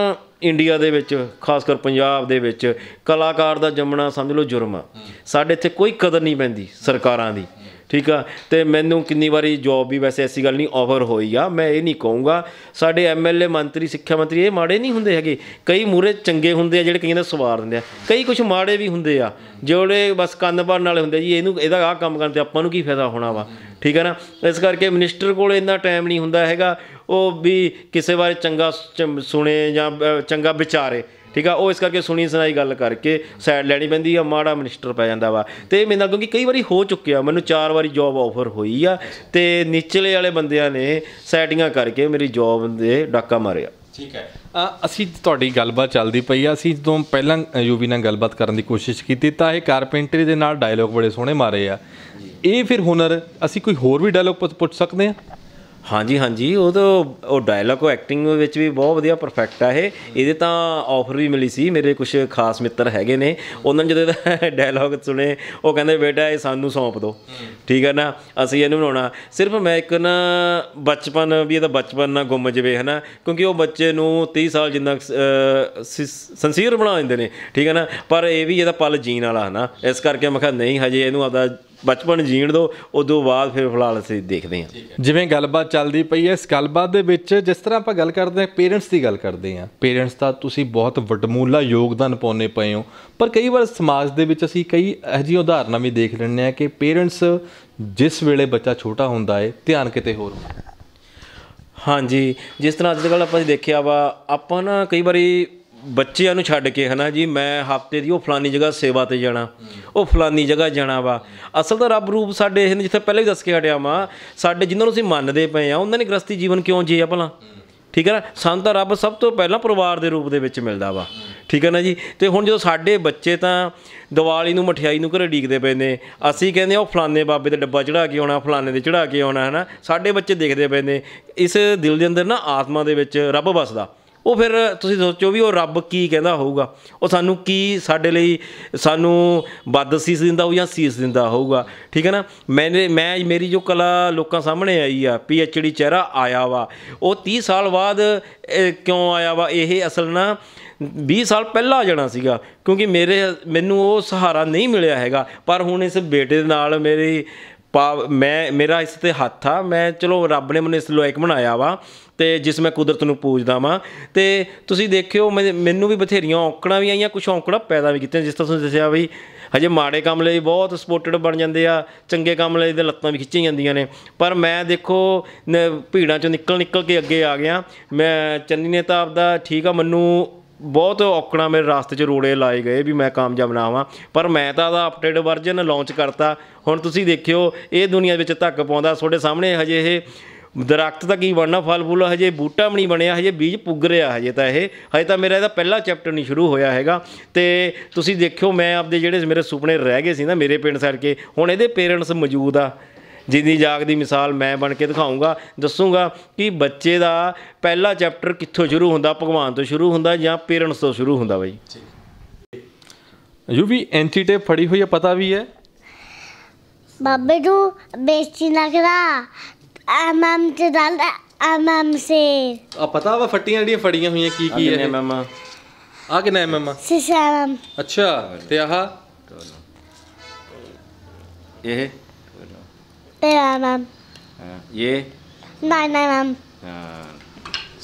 ਇੰਡੀਆ ਦੇ ਵਿੱਚ ਖਾਸ ਕਰ ਪੰਜਾਬ ਦੇ ਵਿੱਚ ਕਲਾਕਾਰ ਦਾ ਜੰਮਣਾ ਸਮਝ ਲਓ ਜੁਰਮ ਆ ਸਾਡੇ ਇੱਥੇ ਕੋਈ ਕਦਰ ਨਹੀਂ ਪੈਂਦੀ ਸਰਕਾਰਾਂ ਦੀ ਠੀਕ ਆ ਤੇ ਮੈਨੂੰ ਕਿੰਨੀ ਵਾਰੀ ਜੌਬ ਵੀ ਵੈਸੇ ਐਸੀ ਗੱਲ ਨਹੀਂ ਆਫਰ ਹੋਈ ਆ ਮੈਂ ਇਹ ਨਹੀਂ ਕਹੂੰਗਾ ਸਾਡੇ ਐਮਐਲਏ ਮੰਤਰੀ ਸਿੱਖਿਆ ਮੰਤਰੀ ਇਹ ਮਾੜੇ ਨਹੀਂ ਹੁੰਦੇ ਹੈਗੇ ਕਈ ਮੂਰੇ ਚੰਗੇ ਹੁੰਦੇ ਆ ਜਿਹੜੇ ਕਈਆਂ ਦਾ ਸਵਾਰ ਦਿੰਦੇ ਆ ਕਈ ਕੁਝ ਮਾੜੇ ਵੀ ਹੁੰਦੇ ਆ ਜਿਹੜੇ ਬਸ ਕੰਨ ਭਰਨ ਵਾਲੇ ਹੁੰਦੇ ਜੀ ਇਹਨੂੰ ਇਹਦਾ ਆਹ ਕੰਮ ਕਰਨ ਤੇ ਆਪਾਂ ਨੂੰ ਕੀ ਫਾਇਦਾ ਹੋਣਾ ਵਾ ਠੀਕ ਹੈ ਨਾ ਇਸ ਕਰਕੇ ਮਿਨਿਸਟਰ ਕੋਲ ਇੰਨਾ ਟਾਈਮ ਨਹੀਂ ਹੁੰਦਾ ਹੈਗਾ ਉਹ ਵੀ ਕਿਸੇ ਬਾਰੇ ਚੰਗਾ ਸੁਣੇ ਜਾਂ ਚੰਗਾ ਵਿਚਾਰੇ ਠੀਕ ਆ ਉਹ ਇਸ ਕਰਕੇ ਸੁਣੀ ਸੁਣਾਈ ਗੱਲ ਕਰਕੇ ਸਾਈਡ ਲੈਣੀ ਪੈਂਦੀ ਆ ਮਾੜਾ ਮਿਨਿਸਟਰ ਪੈ ਜਾਂਦਾ ਵਾ ਤੇ ਇਹ ਨਾਲ ਕਿਉਂਕਿ ਕਈ ਵਾਰੀ ਹੋ ਚੁੱਕਿਆ ਮੈਨੂੰ ਚਾਰ ਵਾਰੀ ਜੌਬ ਆਫਰ ਹੋਈ ਆ ਤੇ ਨਿਚਲੇ ਵਾਲੇ ਬੰਦਿਆਂ ਨੇ ਸੈਟਿੰਗਾਂ ਕਰਕੇ ਮੇਰੀ ਜੌਬ ਦੇ ਡਾਕਾ ਮਾਰਿਆ ਠੀਕ ਹੈ ਅਸੀਂ ਤੁਹਾਡੀ ਗੱਲਬਾਤ ਚੱਲਦੀ ਪਈ ਆ ਅਸੀਂ ਜਦੋਂ ਪਹਿਲਾਂ ਯੂਵੀ ਨਾਲ ਗੱਲਬਾਤ ਕਰਨ ਦੀ ਕੋਸ਼ਿਸ਼ ਕੀਤੀ ਤਾਂ ਇਹ ਕਾਰਪੈਂਟਰੀ ਦੇ ਨਾਲ ਡਾਇਲੌਗ ਬੜੇ ਸੋਹਣੇ ਮਾਰੇ ਆ ਇਹ ਫਿਰ ਹੁਨਰ ਅਸੀਂ ਕੋਈ ਹੋਰ ਵੀ ਡਾਇਲੌਗ ਪੁੱਛ ਸਕਦੇ ਆ ਹਾਂਜੀ ਹਾਂਜੀ ਉਹ ਤਾਂ ਉਹ ਡਾਇਲੌਗ ਉਹ ਐਕਟਿੰਗ ਵਿੱਚ ਵੀ ਬਹੁਤ ਵਧੀਆ ਪਰਫੈਕਟ ਆ ਇਹ ਇਹਦੇ ਤਾਂ ਆਫਰ ਵੀ ਮਿਲੀ ਸੀ ਮੇਰੇ ਕੁਝ ਖਾਸ ਮਿੱਤਰ ਹੈਗੇ ਨੇ ਉਹਨਾਂ ਨੇ ਜਦੋਂ ਡਾਇਲੌਗ (laughs) ਸੁਣੇ ਉਹ ਕਹਿੰਦੇ ਬੇਟਾ ਇਹ ਸਾਨੂੰ ਸੌਂਪ ਦਿਓ ਠੀਕ ਹੈ ਨਾ ਅਸੀਂ ਇਹਨੂੰ ਬਣਾਉਣਾ ਸਿਰਫ ਮੈਂ ਇੱਕ ਨਾ ਬਚਪਨ ਵੀ ਇਹਦਾ ਬਚਪਨ ਨਾ ਗੁੰਮ ਜਵੇ ਹਨਾ ਕਿਉਂਕਿ ਉਹ ਬੱਚੇ ਨੂੰ 30 ਸਾਲ ਜਿੰਨਾ ਸੰਸੀਰ ਬਣਾ ਦਿੰਦੇ ਨੇ ਠੀਕ ਹੈ ਨਾ ਪਰ ਇਹ ਵੀ ਇਹਦਾ ਪਲ ਜੀਣ ਵਾਲਾ ਹਨਾ ਇਸ ਕਰਕੇ ਮੈਂ ਕਿਹਾ ਨਹੀਂ ਹਜੇ ਇਹਨੂੰ ਆਪਦਾ ਬਚਪਨ ਜੀਣ ਦੋ ਉਦੋਂ ਬਾਅਦ ਫਿਰ ਫਿਲਹਾਲ ਅਸੀਂ ਦੇਖਦੇ ਹਾਂ ਜਿਵੇਂ ਗੱਲਬਾਤ ਚੱਲਦੀ ਪਈ ਹੈ ਇਸ ਗੱਲਬਾਤ ਦੇ ਵਿੱਚ ਜਿਸ ਤਰ੍ਹਾਂ ਆਪਾਂ ਗੱਲ ਕਰਦੇ ਹਾਂ ਪੇਰੈਂਟਸ ਦੀ ਗੱਲ ਕਰਦੇ ਹਾਂ ਪੇਰੈਂਟਸ ਦਾ ਤੁਸੀਂ ਬਹੁਤ ਵਡਮੂਲਾ ਯੋਗਦਾਨ ਪਾਉਨੇ ਪਏ ਹੋ ਪਰ ਕਈ ਵਾਰ ਸਮਾਜ ਦੇ ਵਿੱਚ ਅਸੀਂ ਕਈ ਅਜਿਹੀ ਉਦਾਹਰਨਾਂ ਵੀ ਦੇਖ ਲੈਂਦੇ ਹਾਂ ਕਿ ਪੇਰੈਂਟਸ ਜਿਸ ਵੇਲੇ ਬੱਚਾ ਛੋਟਾ ਹੁੰਦਾ ਹੈ ਧਿਆਨ ਕਿਤੇ ਹੋਰ ਹੁੰਦਾ ਹਾਂਜੀ ਜਿਸ ਤਰ੍ਹਾਂ ਅੱਜ ਦੇ ਵੇਲੇ ਆਪਾਂ ਦੇਖਿਆ ਵਾ ਆਪਾਂ ਨਾ ਕਈ ਵਾਰੀ ਬੱਚਿਆਂ ਨੂੰ ਛੱਡ ਕੇ ਹਨਾ ਜੀ ਮੈਂ ਹਫਤੇ ਦੀ ਉਹ ਫਲਾਨੀ ਜਗ੍ਹਾ ਸੇਵਾ ਤੇ ਜਾਣਾ ਉਹ ਫਲਾਨੀ ਜਗ੍ਹਾ ਜਾਣਾ ਵਾ ਅਸਲ ਤਾਂ ਰੱਬ ਰੂਪ ਸਾਡੇ ਇਹਨਾਂ ਜਿੱਥੇ ਪਹਿਲਾਂ ਹੀ ਦੱਸ ਕੇ ਹਟਿਆ ਵਾ ਸਾਡੇ ਜਿਨ੍ਹਾਂ ਨੂੰ ਅਸੀਂ ਮੰਨਦੇ ਪਏ ਆ ਉਹਨਾਂ ਨੇ ਗ੍ਰਸਤੀ ਜੀਵਨ ਕਿਉਂ ਆ ਭਲਾ ਠੀਕ ਹੈ ਨਾ ਸਾਨੂੰ ਤਾਂ ਰੱਬ ਸਭ ਤੋਂ ਪਹਿਲਾਂ ਪਰਿਵਾਰ ਦੇ ਰੂਪ ਦੇ ਵਿੱਚ ਮਿਲਦਾ ਵਾ ਠੀਕ ਹੈ ਨਾ ਜੀ ਤੇ ਹੁਣ ਜਦੋਂ ਸਾਡੇ ਬੱਚੇ ਤਾਂ ਦੀਵਾਲੀ ਨੂੰ ਮਠਿਆਈ ਨੂੰ ਘਰੇ ਡੀਕਦੇ ਪਏ ਨੇ ਅਸੀਂ ਕਹਿੰਦੇ ਉਹ ਫਲਾਨੇ ਬਾਬੇ ਦੇ ਡੱਬਾ ਚੜਾ ਕੇ ਆਉਣਾ ਫਲਾਨੇ ਦੇ ਚੜਾ ਕੇ ਆਉਣਾ ਹੈ ਨਾ ਸਾਡੇ ਬੱਚੇ ਦੇਖਦੇ ਪਏ ਨੇ ਇਸ ਦਿਲ ਦੇ ਅੰਦਰ ਨਾ ਆਤਮਾ ਦੇ ਵਿੱਚ ਰੱਬ ਵਸਦਾ ਉਹ ਫਿਰ ਤੁਸੀਂ ਸੋਚੋ ਵੀ ਉਹ ਰੱਬ ਕੀ ਕਹਿੰਦਾ ਹੋਊਗਾ ਉਹ ਸਾਨੂੰ ਕੀ ਸਾਡੇ ਲਈ ਸਾਨੂੰ ਸੀਸ ਦਿੰਦਾ ਹੋਊ ਜਾਂ ਸੀਸ ਦਿੰਦਾ ਹੋਊਗਾ ਠੀਕ ਹੈ ਨਾ ਮੈਨੇ ਮੈਂ ਮੇਰੀ ਜੋ ਕਲਾ ਲੋਕਾਂ ਸਾਹਮਣੇ ਆਈ ਆ ਪੀ ਐਚ ਡੀ ਚਿਹਰਾ ਆਇਆ ਵਾ ਉਹ 30 ਸਾਲ ਬਾਅਦ ਕਿਉਂ ਆਇਆ ਵਾ ਇਹ ਅਸਲ ਨਾ 20 ਸਾਲ ਪਹਿਲਾਂ ਜਾਣਾ ਸੀਗਾ ਕਿਉਂਕਿ ਮੇਰੇ ਮੈਨੂੰ ਉਹ ਸਹਾਰਾ ਨਹੀਂ ਮਿਲਿਆ ਹੈਗਾ ਪਰ ਹੁਣ ਇਸ ਬੇਟੇ ਦੇ ਨਾਲ ਮੇਰੀ ਪਾ ਮੈਂ ਮੇਰਾ ਇਸ ਤੇ ਹੱਥ ਆ ਮੈਂ ਚਲੋ ਰੱਬ ਨੇ ਮੈਨੂੰ ਇਸ ਲਾਇਕ ਬਣਾਇਆ ਵਾ ਤੇ ਜਿਸ ਮੈਂ ਕੁਦਰਤ ਨੂੰ ਪੂਜਦਾ ਵਾਂ ਤੇ ਤੁਸੀਂ ਦੇਖਿਓ ਮੈਨੂੰ ਵੀ ਬਥੇਰੀਆਂ ਔਕੜਾਂ ਵੀ ਆਈਆਂ ਕੁਝ ਔਕੜਾਂ ਪੈਦਾ ਵੀ ਕੀਤੀਆਂ ਜਿਸ ਤਰ੍ਹਾਂ ਤੁਸੀਂ ਦੱਸਿਆ ਵੀ ਹਜੇ ਮਾੜੇ ਕੰਮ ਲਈ ਬਹੁਤ ਸਪੋਰਟਡ ਬਣ ਜਾਂਦੇ ਆ ਚੰਗੇ ਕੰਮ ਲਈ ਦੇ ਲੱਤਾਂ ਵੀ ਖਿੱਚੀਆਂ ਜਾਂਦੀਆਂ ਨੇ ਪਰ ਮੈਂ ਦੇਖੋ ਭੀੜਾਂ ਚੋਂ ਨਿਕਲ ਨਿਕਲ ਕੇ ਅੱਗੇ ਆ ਗਿਆ ਮੈਂ ਚੰਨੀ ਨੇ ਤਾਂ ਆਪਦਾ ਠੀਕ ਆ ਮੈਨੂੰ ਬਹੁਤ ਔਕੜਾਂ ਮੇਰੇ ਰਾਸਤੇ 'ਚ ਰੋੜੇ ਲਾਏ ਗਏ ਵੀ ਮੈਂ ਕਾਮਯਾਬ ਨਾ ਹਾਂ ਪਰ ਮੈਂ ਤਾਂ ਦਾ ਅਪਡੇਟ ਵਰਜ਼ਨ ਲਾਂਚ ਕਰਤਾ ਹੁਣ ਤੁਸੀਂ ਦੇਖਿਓ ਇਹ ਦੁਨੀਆ ਵਿੱਚ ਧੱਕ ਪਾਉਂਦਾ ਤੁਹਾਡੇ ਸਾਹਮਣੇ ਹਜੇ ਇਹ ਦਰਖਤ ਤਾਂ ਕੀ ਬਣਨਾ ਫਲ ਫੁੱਲ ਹਜੇ ਬੂਟਾ ਵੀ ਨਹੀਂ ਬਣਿਆ ਹਜੇ ਬੀਜ ਪੁੱਗ ਰਿਹਾ ਹਜੇ ਤਾਂ ਇਹ ਹਜੇ ਤਾਂ ਮੇਰਾ ਇਹਦਾ ਪਹਿਲਾ ਚੈਪਟਰ ਨਹੀਂ ਸ਼ੁਰੂ ਹੋਇਆ ਹੈਗਾ ਤੇ ਤੁਸੀਂ ਦੇਖਿਓ ਮੈਂ ਆਪਦੇ ਜਿਹੜੇ ਮੇਰੇ ਸੁਪਨੇ ਰਹਿ ਗਏ ਸੀ ਨਾ ਮੇਰੇ ਪਿੰਡ ਸੜ ਕੇ ਹੁਣ ਇਹਦੇ ਪੇਰੈਂਟਸ ਮੌਜੂਦ ਆ ਜਿੰਦੀ ਜਾਗ ਦੀ ਮਿਸਾਲ ਮੈਂ ਬਣ ਕੇ ਦਿਖਾਉਂਗਾ ਦੱਸੂਗਾ ਕਿ ਬੱਚੇ ਦਾ ਪਹਿਲਾ ਚੈਪਟਰ ਕਿੱਥੋਂ ਸ਼ੁਰੂ ਹੁੰਦਾ ਭਗਵਾਨ ਤੋਂ ਸ਼ੁਰੂ ਹੁੰਦਾ ਜਾਂ ਪੇਰੈਂਟਸ ਤੋਂ ਸ਼ੁਰੂ ਹੁੰਦਾ ਬਈ ਵੀ ਐਂਟੀ ਟੇਪ ਫੜੀ ਹੋਈ ਹੈ ਪਤਾ ਵੀ ਹੈ ਬਾਬੇ ਨੂੰ ਬੇਚੀ ਲੱਗਦਾ ਆ ਮਮ ਤੇ ਦਲ ਆ ਮਮ ਸੇ ਆ ਪਤਾ ਵਾ ਫੱਟੀਆਂ ਜਿਹੜੀਆਂ ਫੜੀਆਂ ਹੋਈਆਂ ਕੀ ਕੀ ਹੈ ਮਮ ਆ ਕਿ ਨਾ ਮੈਮ ਸਿਸਾ ਮਮ ਅੱਛਾ ਤੇ ਆਹ ਇਹ Yeah, ma'am. ਇਹ ਨਹੀਂ ਨਹੀਂ ਮੈਮ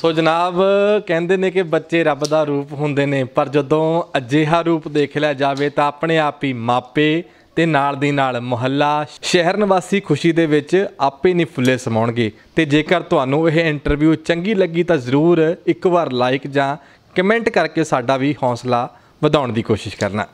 ਸੋ ਜਨਾਬ ਕਹਿੰਦੇ ਨੇ ਕਿ ਬੱਚੇ ਰੱਬ ਦਾ ਰੂਪ ਹੁੰਦੇ ਨੇ ਪਰ ਜਦੋਂ ਅਜਿਹਾ ਰੂਪ ਦੇਖ ਲਿਆ ਜਾਵੇ ਤਾਂ ਆਪਣੇ ਆਪ ਹੀ ਮਾਪੇ ਤੇ ਨਾਲ ਦੀ ਨਾਲ ਮੁਹੱਲਾ ਸ਼ਹਿਰ ਨਿਵਾਸੀ ਖੁਸ਼ੀ ਦੇ ਵਿੱਚ ਆਪੇ ਨਹੀਂ ਫੁੱਲੇ ਸਮਾਉਣਗੇ ਤੇ ਜੇਕਰ ਤੁਹਾਨੂੰ ਇਹ ਇੰਟਰਵਿਊ ਚੰਗੀ ਲੱਗੀ ਤਾਂ ਜ਼ਰੂਰ ਇੱਕ ਵਾਰ ਲਾਈਕ ਜਾਂ ਕਮੈਂਟ ਕਰਕੇ ਸਾਡਾ ਵੀ ਹੌਸਲਾ ਵਧਾਉਣ ਦੀ ਕੋਸ਼ਿਸ਼ ਕਰਨਾ